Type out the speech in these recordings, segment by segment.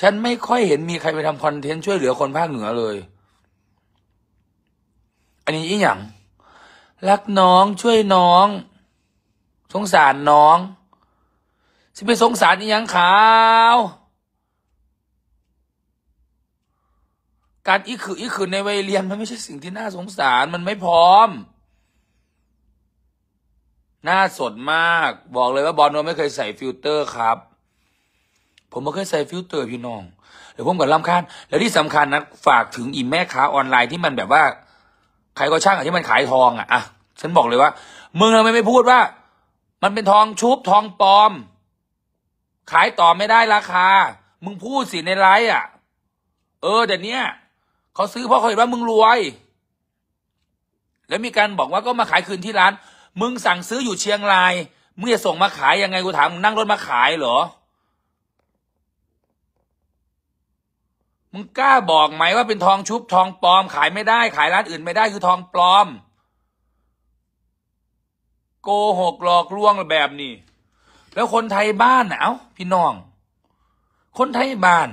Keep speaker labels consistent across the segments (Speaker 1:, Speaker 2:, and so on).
Speaker 1: ฉันไม่ค่อยเห็นมีใครไปทำคอนเทนต์ ช่วยเหลือคนภาคเหนือเลย อันนี้ อีหยังรักน้องช่วยน้อง สงสารน้อง สิไปสงสารอีหยังขาว การ อีขืออีขือในวัยเรียน มันไม่ใช่สิ่งที่น่าสงสารมันไม่ พร้อม น่าสดมาก บอกเลยว่า บอลโนไม่เคยใส่ฟิลเตอร์ ครับผมไม่เคยใส่ฟิลเตอร์พี่น้องเดี๋ยวผมกับลำคาญแล้วที่สำคัญนะฝากถึงอีแม่ค้าออนไลน์ที่มันแบบว่าใครก็ช่างอะที่มันขายทองอะอ่ะฉันบอกเลยว่า มึงทำไมไม่พูดว่ามันเป็นทองชุบทองปลอม ขายต่อไม่ได้ราคา มึงพูดสิในไลฟ์อ่ะ เออ แต่เนี้ยเขาซื้อเพราะเขาเห็นว่ามึงรวย แล้วมีการบอกว่าก็มาขายคืนที่ร้าน มึงสั่งซื้ออยู่เชียงรายมึงจะส่งมาขายยังไงกูถามมึงนั่งรถมาขายเหรอมึงกล้าบอกไหมว่าเป็นทองชุบ ทองปลอมขายไม่ได้ขายร้านอื่นไม่ได้คือทองปลอม โกหกหลอกลวงแบบนี้แล้วคนไทยบ้านเอา้าพี่น้อง คนไทยบ้าน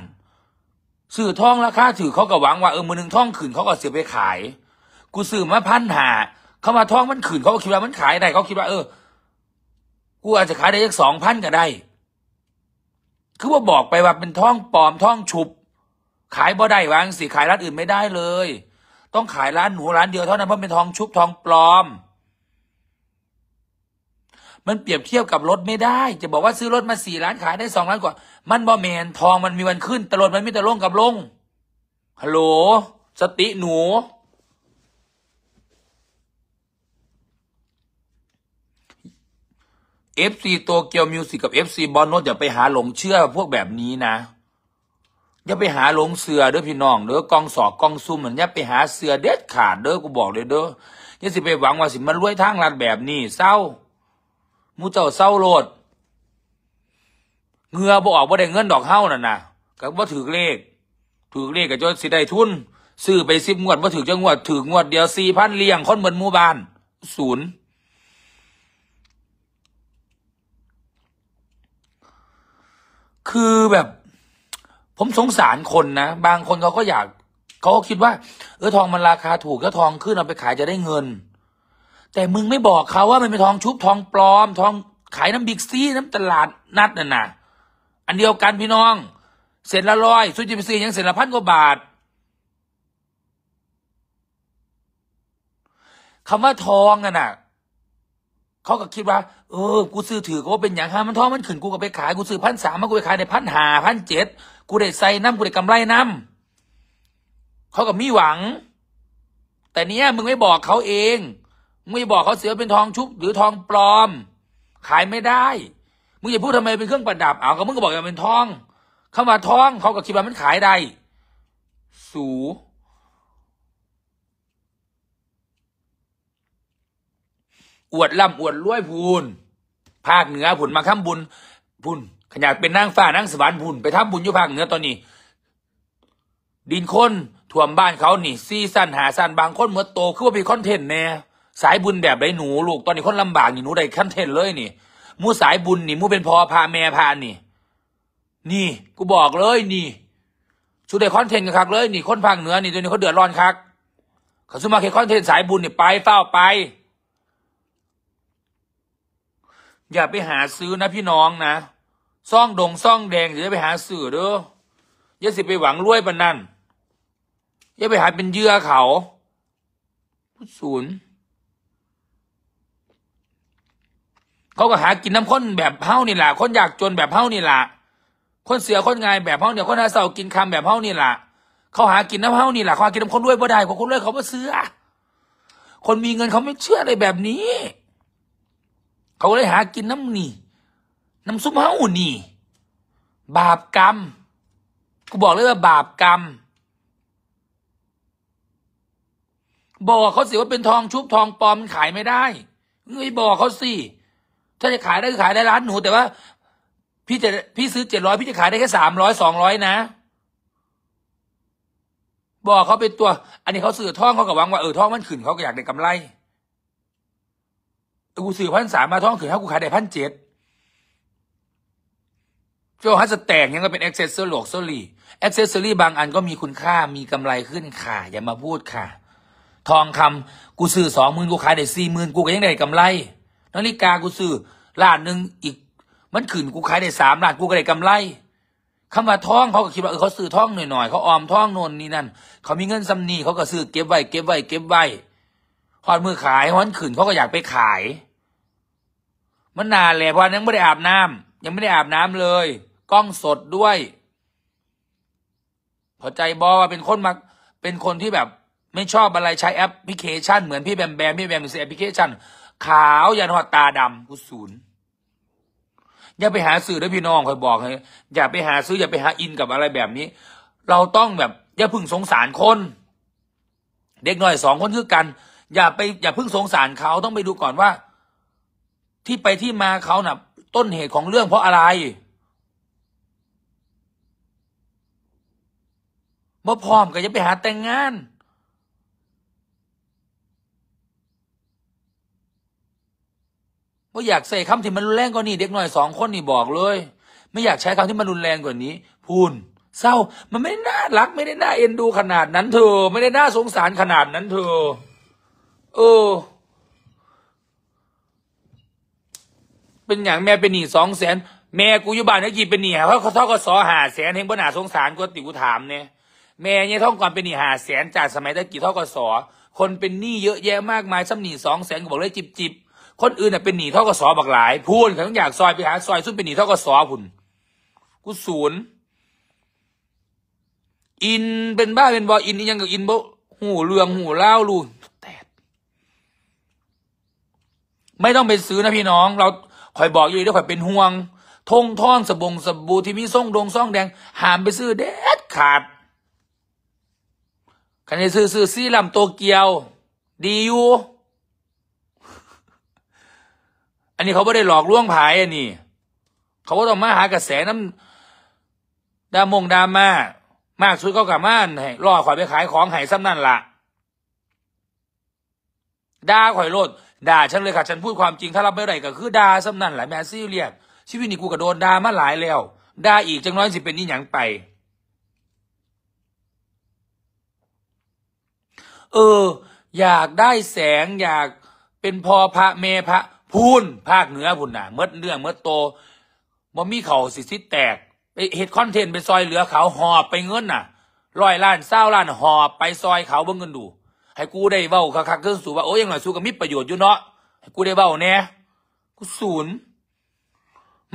Speaker 1: สื่อทองราคาถือเขาก็หวังว่าเออมือหนึ่งท่องขืนเขาก็เสียไปขาย กูสื่อมาพันหาเขามาท่องมันขืนเขาก็คิดว่ามันขายได้เขาคิดว่าเออกูอาจจะขายได้ยักสองพันก็ได้ คือว่าบอกไปว่าเป็นทองปลอมทองชุบขายบ่ได้วางสิ ขายร้านอื่นไม่ได้เลย ต้องขายร้านหนูร้านเดียวเท่านั้นเพราะเป็นทองชุบ ทองปลอม มันเปรียบเทียบกับรถไม่ได้ จะบอกว่าซื้อรถมาสี่ล้านขายได้สองล้านกว่า มันบ่แมนทองมันมีวันขึ้นตลอดมันมีแต่ลงกับลงฮัลโหลสติหนูเอฟซีโตเกียวมิวสิกกับเอฟซีบอลโนดอย่าไปหาหลงเชื่อพวกแบบนี้นะอย่าไปหาหลงเสือเด้อพี่น้องเด้อกองสอก กองซุ่มเหมือนอย่าไปหาเสือเด็ดขาด เด้อกูบอกเลยเด้อย่าสิไปหวังว่าสิมันรวยทางลัดแบบนี้ เศร้ามูเจ้าเศร้าโลดเงือบอกว่าได้เงิน ดอกเฮ้าน่ะนะก็บ่ถือเลขถือเลขกับจนสิได้ทุน ซื้อไปสิบงวดบ่ถือจังงวดถืองวดเดียวสี่พันเลี้ยงคนเหมือนมู่บ้าน ศูนย์ คือแบบผมสงสารคน นะ บางคนเขาก็อยากเขาก็คิดว่า เออทองมันราคาถูกก็ทองขึ้น เอาไปขายจะได้เงิน แต่มึงไม่บอกเขาว่ามัน เป็น ทองชุบทองปลอม ทองขายน้ำบิ๊กซีน้ำตลาดนัดน่ะนะอันเดียวกัน พี่น้อง เสร็จละลอยซูจิิซียัง เสร็จละพันกว่า บาทคำว่าทองอะนะ่ะเขาก็คิดว่าเออ กูซื้อถือก็เป็นอย่างฮะมันท้อมันขึ้นกูก็ไปขายกูซื้อพันสามมากูไปขายในพันหาพันเจ็ดกูได้ใส่น้ำกูได้กำไรน้ำเขาก็มีหวัง แต่เนี้ยมึงไม่บอกเขาเองมึงไม่บอกเขาเสียเป็นทองชุบหรือทองปลอม ขายไม่ได้มึงจะพูดทำไมเป็นเครื่องประดับ เอาก็มึงก็บอกว่าเป็นทองคำว่าทองเขาก็คิดว่ามันขายได้สูอวดล่ำอวดรวยพูนภาคเหนือผุนมาข้าบุญพุนขยากเป็น นางฟ้านางสวรรค์พุนไปทำบุญอยู่ภาคเหนือ ตอนนี้ ดินคนท่วมบ้านเขานี่ซีสั้นหาสั้นบางคนเมื่อโต คือว่าเป็นคอนเทนต์แน่สายบุญแบบไรหนูลูก ตอนนี้คนลำบากนี่หนูได้คอนเทนต์เลย นี่มู้สายบุญ นี่มู้เป็นพอพาแม่พานี่นี่กูบอกเลย นี่ชุดได้คอนเทนต์กันคักเลยนี่คนภาคเหนือ นี่ตอวนี้เขาเดือดร้อนคักเขาซื้อมาแค่คอนเทนต์สายบุญนี่ไปเฝ้าไปอย่าไปหาซื้อนะพี่น้องนะซ่องดงซ่องแดงอย่าไปหาสื่อเด้ออย่าสิไปหวังรวยบันนั่นอย่าไปหาเป็นเยื่อเขาผู้ศูนย์เขาก็หากินน้ำข้นแบบเผ้านี่แหละคนอยากจนแบบเผ้านี่แหละคนเสือคนงายแบบเผ้าเนี่ยคนหาเสากินคำแบบเผ้านี่แหละเขาหากินน้ำเผ้านี่แหละเขาหากินน้ำข้นด้วยบ่ได้เพราะคนรวยเขาไม่เสือคนมีเงินเขาไม่เชื่ออะไรแบบนี้เขาเลยหากินน้ำนี่น้ำซุปเฮานี่ บาปกรรม กูบอกเลยว่าบาปกรรม บอกเขาสิว่าเป็นทองชุบทองปลอมมันขายไม่ได้เงยบอกเขาสิ ถ้าจะขายได้ก็ขายได้ร้านหนู แต่ว่าพี่จะพี่ซื้อเจ็ดร้อยพี่จะขายได้แค่สามร้อยสองร้อยนะบอกเขาเป็นตัว อันนี้เขาสื่อท่องเขากับวังว่าเออท่องมันขืนเขาก็อยากได้กำไรกูสื่อพันสามมาท้องถึงถ้ากูขายได้พันเจ็ดเจ้าฮัสแตกยังก็เป็นแอ็กเซสซอร์หลอกซอรี่แอ็กเซสซอรี่บางอันก็มีคุณค่ามีกำไรขึ้นค่ะอย่ามาพูดค่ะ ทองคำกูซื้อสองหมื่นกูขายได้สี่หมื่นกูก็ยังได้กำไรนาฬิกากูซื้อล้านหนึ่งอีก มันขึ้นกูขายได้สามล้านกูก็ได้กำไรคำว่าทองเขาก็คิดว่าเออเขาซื้อทองหน่อยๆเขาออมทองโน่นนี่นั่นเขามีเงินซำนีเขาก็ซื้อเก็บไว้เก็บไว้เก็บไว้หอดมือขาย้อนขืนเขาก็อยากไปขาย มันนานเลยเพราะยังไม่ได้อาบน้ำ ยังไม่ได้อาบน้ำเลยกล้องสดด้วย พอใจบอว่าเป็นคนมาเป็นคนที่แบบ ไม่ชอบอะไรใช้แอปพลิเคชันเหมือนพี่แบมแบมพี่แบมเป็นแอปพลิเคชัน ขาวยันหอดตาดำกูศูนย์อย่าไปหาซื้อด้วยพี่น้องคอยบอกเลยอย่าไปหาซื้ออย่าไปหาอินกับอะไรแบบนี้ เราต้องแบบ อย่าพึ่งสงสารคน เด็กหน่อยสองคนคือกันอย่าไปอย่าเพิ่งสงสารเขาต้องไปดูก่อนว่า ที่ไปที่มาเขาน่ะต้นเหตุของเรื่องเพราะอะไรเมื่อพร้อมก็จะไปหาแต่งงานว่าอยากใส่คำที่มันรุนแรงกว่านี้เด็กหน่อยสองคนนี่บอกเลย ไม่อยากใช้คำที่มันรุนแรงกว่านี้ พูนเศร้ามันไม่ได้น่ารัก ไม่ได้น่าเอ็นดูขนาดนั้นเธอไม่ได้น่าสงสารขนาดนั้นเธอโอ้เป็นอย่าง แม่เป็นหนี้สองแสนแม่กูอยู่บ้านนด้กี่เป็นหนี้เพราะเขาท่อก็สอหาแสนเห็น่ันหาสงสารกูติกูถามเนี่ยแม่เนี่ยท่องก่อนเป็นหนี้หาแสนจากสมัยตะกี้ท่อกสอคนเป็นหนี้ เยอะแยะมากมายซ้ำหนี้สองแสนกูบอกเลยจิบจิบคนอื่นน่ะเป็นหนี้ท่อกสอบักหลายพูนเขาต้องอยากซอยไป หาซอยซุ่นเป็นหนี้ท่อกสอพุ่นกูศูนย์อินเป็นบ้าเป็นบออินอินยังกับอินบ่หูเรืองหูเล่าลูไม่ต้องไปซื้อนะพี่น้อง เราคอยบอกอยู่ดด้วยคอยเป็นห่วงทงท่องสบงสบู่ที่มีส่ง ดงส่องแดงหามไปซื้อเด็ดขาดใครจะซื้อซื้อซีลำโตเกียว ดีอยู่อันนี้เขาไม่ได้หลอกลวงผายอันนี้เขาก็ต้องมาหากระแสน้ำดามงดามามากสุดเขากับมาให้ล่อข่อยไปขายของหายซ้ำนั่นละ่ะด่าข่อยโลดด่าฉันเลยค่ะฉันพูดความจริงถ้ารับไม่ได้ก็คือด่าสำนันหลายแม่ซี่เรียก ชีวิตนี้กูก็โดนด่ามาหลายแล้วด่าอีกจังน้อยสิเป็นนี่หยังไป เออ อยากได้แสง อยากเป็นพอพระเมพระ พูนภาคเหนือพุ่นน่ะ เมื่อเรื่องเมื่อโตบ่มีเขาสิสิแตก ไปเห็ดคอนเทนต์ไปซอยเหลือเขาหอบไปเงินน่ะร้อยล้านเศร้าล้านหอบไปซอยเขาเบิ่งเงินดูให้กูได้เบ้าคักๆก็สู้ว่า โอ้ยยังไงสู้กับมิประโยชน์อยู่เนาะให้กูได้เบ้าเนี่ยกูศูนย์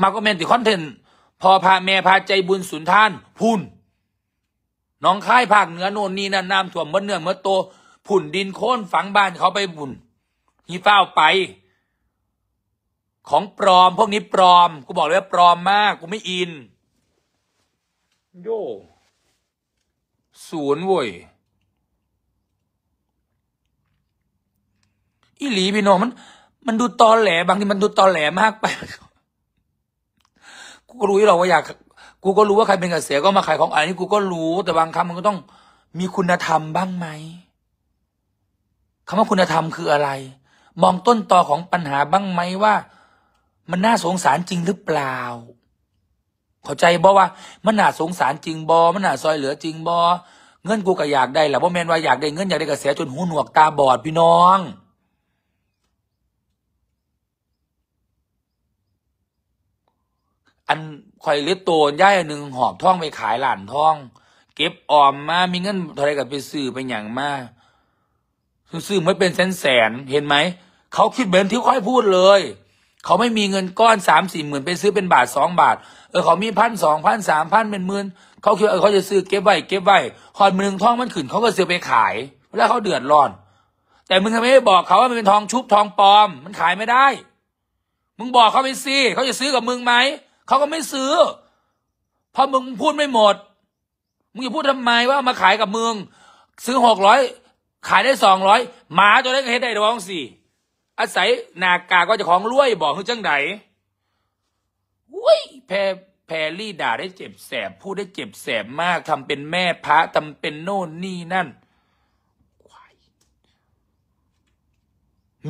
Speaker 1: มาก็เมนติคอนเทนต์พอพาแม่ พาใจบุญสุนทาน พุ่นน้องค่ายภาคเหนือโน่นนี่นั่นน้ำท่วมเมื่อเนื้อเมื่อโตผุ่นดินโค่นฝังบ้านเขาไปบุญฮีเฝ้าไป ของปลอมพวกนี้ปลอม กูบอกเลยว่าปลอมมาก กูไม่อิน โย ศูนย์เว้ยอีหลีพี่น้องมันมันดูตอแหลบางทีมันดูตอแหลมากไป กูก็รู้ที่เราว่าอยาก กูก็รู้ว่าใครเป็นกระเสือก็มาขายของอันนี้กูก็รู้ แต่บางครั้งมันก็ต้องมีคุณธรรมบ้างไหมคำว่าคุณธรรมคืออะไร มองต้นตอของปัญหาบ้างไหมว่า มันน่าสงสารจริงหรือเปล่าเข้าใจบอว่า มันน่าสงสาร จริงบอมันน่าซอยเหลือจริงบอเงินกูก็อยากได้แหละบ่แมนว่าอยากได้เงิน อยากได้กระแสจนหูหนวก ตาบอดพี่น้องอันคอยเล็ดโตนย่ายหนึ่งหอบท่องไปขายหลานท่อง เก็บออมมา มีเงินเท่าไรกับไปซื้อไปอย่างมา ซื้อไม่เป็นแสนแสนเห็นไหม เขาคิดเหมือนที่ค่อยพูดเลย เขาไม่มีเงินก้อนสามสี่หมื่นไปซื้อเป็นบาทสองบาท เออเขามีพันสองพันสามพันเป็นหมื่นเขาคิดเออเขาจะซื้อเก็บไว้เก็บไว้หอดมือท่องมันขืนเขาก็ซื้อไปขาย แล้วเขาเดือดร้อน แต่มึงทำไมไม่บอกเขาว่ามันเป็นทองชุบทองปลอม มันขายไม่ได้ มึงบอกเขาไปสิเขาจะซื้อกับมึงไหมเขาก็ไม่ซื้อ เพราะมึงพูดไม่หมด มึงจะพูดทำไมว่ามาขายกับมึงซื้อหกร้อยขายได้สองร้อยหมาตัวเล้กเฮ็ดได้ดองสี่ อาศัยนากาก็จะของรวยบอกคือจังไหนอุ้ยแพแพรลี่ด่าได้เจ็บแสบ พูดได้เจ็บแสบมากทำเป็นแม่พระทำเป็นโน่นนี่นั่น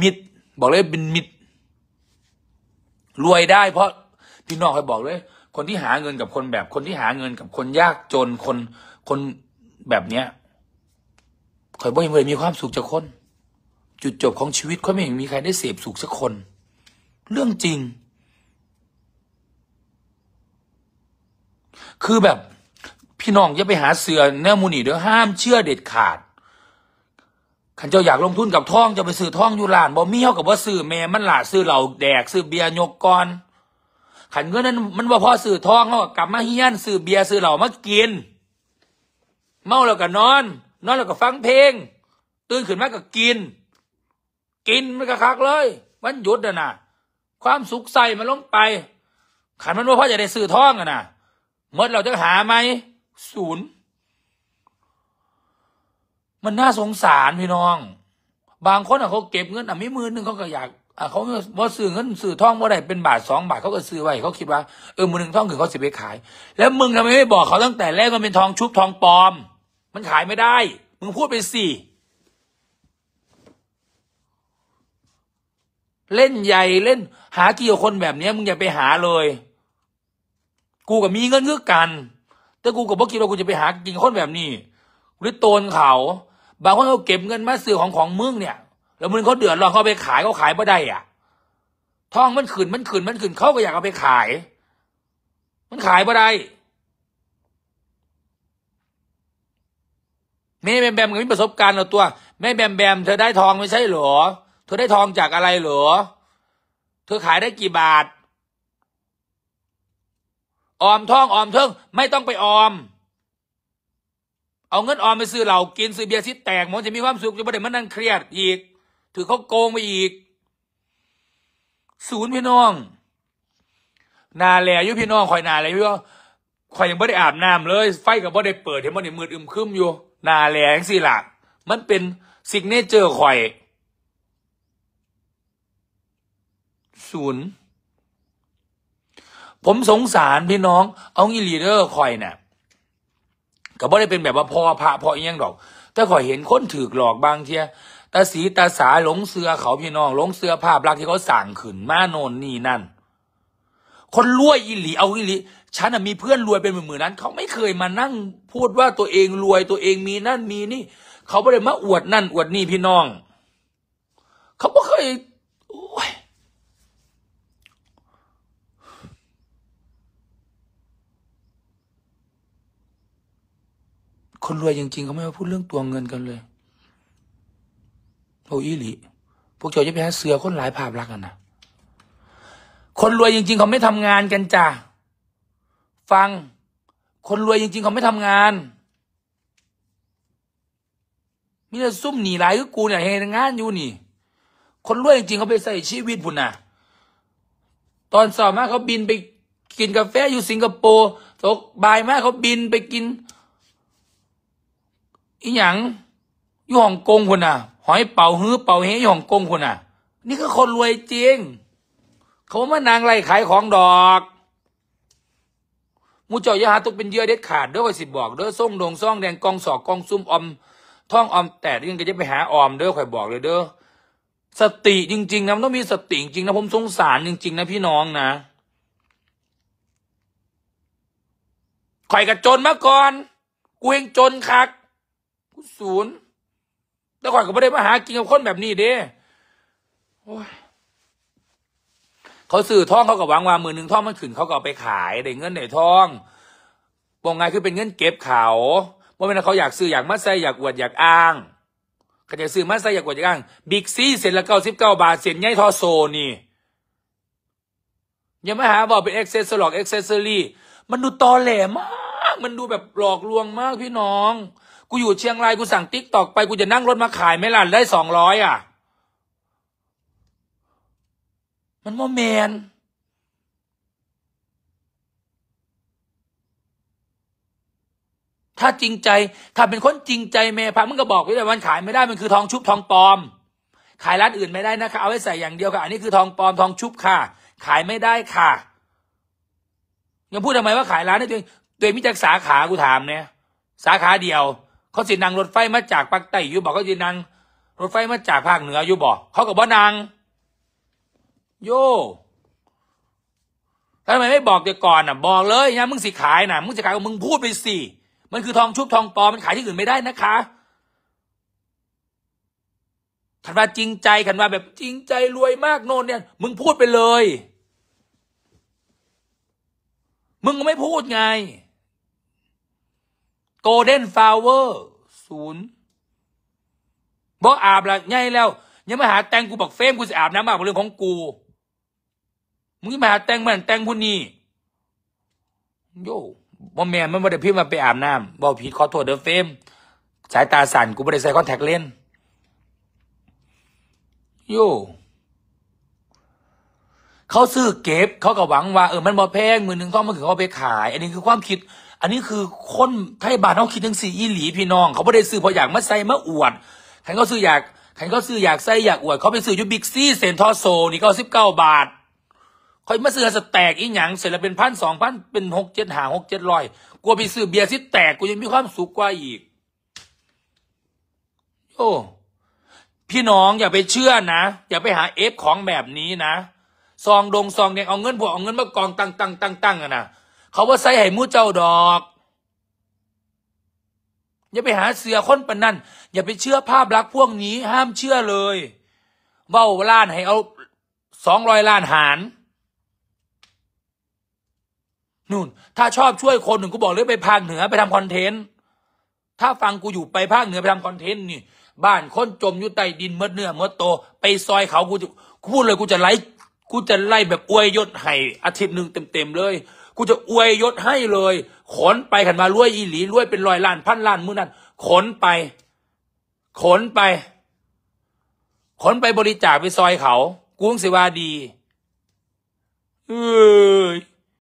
Speaker 1: มิดบอกเลยเป็นมิดรวยได้เพราะพี่น้องเคยบอกเลย คนที่หาเงินกับคนแบบคนที่หาเงินกับคนยากจนคนคนแบบเนี้ยคอยบ่ยังเลยมีความสุขจากคน จุดจบของชีวิตค่อยไม่เห็นมีใครได้เสพสุขสักคน เรื่องจริง คือแบบพี่น้องอย่าไปหาเสือแนอมูนี่เด้อห้ามเชื่อเด็ดขาดขันเจ้าอยากลงทุนกับท่องจะไปซื้อท่องอยู่ลานบอมีเท่ากับว่าซื้อแม่ มันหลาซื้อเหล่าแดกซื้อเบียร์ยกก้อนขันเงินนั้นมันว่าพอสื่อทองเขากลับมาเฮียนสื่อเบียร์สื่อเหล่ามากิน เมาแล้วก็นอนนอนแล้วก็ฟังเพลง ตื่นขึ้นมาก็กิน กินมันก็คักเลยมันหยุดนะนะความสุขใส่มันลงไป ขันมันว่าพอจะได้สื่อทองอะนะเมื่อเราจะหาไหมศูนย์มันน่าสงสารพี่น้อง บางคนเขาเก็บเงิน อ่ะไม่มือหนึ่งเขาก็อยากเขาเมื่อซื้อเงินซื้อทองเมื่อไดเป็นบาทสองบาทเขาก็ซื้อไว้เขาคิดว่าเออมือหนึ่งทองคือเขาสิไปขาย แล้วมึงทำไมไม่บอกเขาตั้งแต่แรกมันเป็นทองชุบทองปลอม มันขายไม่ได้มึงพูดไปสี่เล่นใหญ่เล่นหาเกี่ยวคนแบบนี้มึงอย่าไปหาเลย กูกับมีเงินเงือกัน แต่กูกับบกกี่เ่ากูจะไปหากินคนแบบนี้หรือโตนเขาบางคนเขาเก็บเงินมาซื้อของของมึงเนี่ยแล้วมึงเขาเดือดร้อนเขาไปขายเขาขายไม่ได้อ่ะทองมันขืนมันขืนมันขืนเขาก็อยากเอาไปขาย มันขายไม่ได้ แม่แบมแบมก็มีประสบการณ์เราตัว แม่แบม แบมเธอได้ทองไม่ใช่หรอเธอได้ทองจากอะไรหรอเธอขายได้กี่บาท ออม ทองออมเทิงไม่ต้องไปออม เอาเงินออมไปซื้อเหล่ากินซื้อเบียร์ซิแตกมันจะมีความสุขจะไม่ได้มันนั่งเครียดอีกือเขาโกงไปอีกศูนย์พี่น้อง นาแลยุพี่น้องคอยนาแลพี่ว่าคอยยังไม่ได้อาบน้ำเลย ไฟกับไม่ได้เปิดเห็นมันเนมืดอึมครึมอยู่นาแลงสิลักมันเป็นสิ่งเนเจอคอยศูนย์ผมสงสารพี่น้อง เอางี้ลีเดอร์คอยนะ่ะกับ่ได้เป็นแบบว่าพอพระพออี่ยงดอก แต่ขอยเห็นคนถือหลอกบางเทียตาสีตาสาหลงเสือเขาพี่น้องหลงเสือภาพลักษณ์ที่เขาสั่งขืนมาโนนนี่นั่น คนรวยอิหลีเอาอิหลีฉันมีเพื่อนรวยเป็นหมื่นๆนั้น เขาไม่เคยมานั่งพูดว่าตัวเองรวย ตัวเองมีนั่นมีนี่ เขาไม่ได้มาอวดนั่น อวดนี่พี่น้อง เขาไม่เคยคนรวยจริง ๆ เขาไม่มาพูดเรื่องตัวเงินกันเลยโอ้ยหลีพวกเจ้าจะไปหาเสือคนหลายภาพลักษณ์กันนะคนรวยจริง ๆ เขาไม่ทำงานกันจ้ะฟัง คนรวยจริง ๆ เขาไม่ทำงานมีแต่ซุ่มหนีหลายก็กูเนี่ยเฮงงานอยู่นี่ คนรวยจริง ๆ เขาไปใส่ชีวิตบุญนะตอนสอบมาเขาบินไปกินกาแฟอยู่สิงคโปร์ ตกบายมากเขาบินไปกิน อีหยังอยู่ฮ่องกงคนน่ะ หอย เป่าฮื้อเป่าเฮยฮ่องกงคนน่ะ นี่คือคนรวยจริง เขามานางไรขายของดอกมูเจ้ายาหาตุกเป็นเยื่อเด็ดขาดเด้อข่อยสิบอกเด้อส่งดงซ่องแดงกองสอกกองซุ่มอมท่องอม แต่ยังก็จะไปหาออมเด้อข่อยบอกเลย เด้อสติ จริงๆนะต้องมีสติ จริงนะผมสงสารจริงๆนะพี่น้องนะ ข่อยกับจนมาก่อนกูเองจนคักกูศูนย์แต่ข่อยก็ไม่ได้มาหากินกับคนแบบนี้เด้โอ้ยเขาสื่อท่อง เขากับวางวางมือหนึ่งท่องมันขึ้นเขาก็เอาไปขาย ได้เงินได้ทองบอกไงคือเป็นเงินเก็บเขาว่าเป็นเขาอยากซื้ออยากมาใส่อยากอวดอยากอ้างเขาจะซื้อมาใส่อยากอวดอยากอ้างบิ๊กซีเสร็จละเก้าสิบเก้าบาทเสร็จไงญ่ทอโซนี่ยังไม่หาบอกเป็นเอ็กเซสหลอกเอ็กเซสซอรี่ มันดูตอแหลมาก มันดูแบบหลอกลวงมากพี่น้องกูอยู่เชียงรายกูสั่งติ๊กตอกไปกูจะนั่งรถมาขายไม่ล่ะได้สองร้อยอ่ะมันโมเมนถ้าจริงใจถ้าเป็นคนจริงใจแม่พระมึงก็บอกไว้แต่วันขายไม่ได้มันคือทองชุบ ทองปลอม ขายร้านอื่นไม่ได้นะคะเอาไว้ใส่อย่างเดียวค่ะอันนี้คือทองปลอมทองชุบค่ะ ขายไม่ได้ค่ะยังพูดทำไม ว่าขายร้านนี่ตัวเองตัวเองมิจักสาขากูถามเนี่ยสาขาเดียวเขาสินางรถไฟมาจากภาคใต้อยู่บอกเขาสินางรถไฟมาจากภาคเหนืออยู่บอกเขากับบ่านางโยทำไมไม่บอกแต่ก่อนอ่ะบอกเลยนะมึงสิขายนะมึงจะขายก็มึงพูดไปสิ มันคือทองชุบทองปลอมมันขายที่อื่นไม่ได้นะคะขันว่าจริงใจขันว่าแบบจริงใจรวยมากโน่นเนี่ย มึงพูดไปเลย มึงก็ไม่พูดไงโกลเด้นฟลาวเวอร์ศูนย์บอกอาบละไงแล้วยังมาหาแตงกูบอกเฟมกูจะอาบน้ำบากเรื่องของกูมึงมาหาแตงมันแตงพุนี่โย่บ่แม่มันไม่ได้พี่มาไปอาบน้ำบอกผิดขอโทษเด้อเฟม สายตาสั่นกูไม่ได้ใส่คอนแทคเลนส์โย่เขาซื้อเก็บเขาก็หวังว่าเออมันบอแพงมือหนึ่งต้องมาถึงเขาไปขาย อันนี้คือความคิดอันนี้คือคนไทยบาทเขาคิดถึงสีอีหลี พี่น้องเขาไม่ได้ซื้อเพราะอยากมาใส่ มาอวดใคนก็ซื้ออยากใคนก็ซื้ออยากใส่อยากอวด เขาไปซื้อยูบิกซี่เซนทอโซนี่ก็สิบเก้าบาทคอยมาซื้อสแตกอีหยังเสร็จแล้วเป็นพันสองพันเป็นหกเจ็ดหาหกเจ็ดร้อยกลัวไปซื้อเบียร์ซิแตกกูยังมีความสุขกว่าอีกโอ้พี่น้องอย่าไปเชื่อนะ อย่าไปหาเอฟของแบบนี้นะซองดงซองแดงเอาเงินพวกเอาเงินมากองตังตังตังตังอะนะเขาว่าใส่ให้มู้เจ้าดอก อย่าไปหาเสือคนปนนั่น อย่าไปเชื่อภาพลักษณ์พวกนี้ ห้ามเชื่อเลยเบ้าล้านให้เอาสองร้อยล้านหารนู่น ถ้าชอบช่วยคนหนึ่งกูบอกเลยไปภาคเหนือไปทำคอนเทนต์ ถ้าฟังกูอยู่ไปภาคเหนือไปทำคอนเทนต์นี่บ้านคนจมอยู่ใต้ดินเมื่อเนื้อเมื่อโต ไปซอยเขากูจะพูดเลยกูจะไล่กูจะไล่แบบอวยยศให้อาทิตย์หนึ่งเต็มๆเลยกูจะอวยยศให้เลย ขนไปขันมารวยอีหลีรวยเป็นรอยล้านพันล้านมือนั่นขนไป ขนไป ขนไปบริจาคไปซอยเขา กุ้งสิวาดีเอ้ย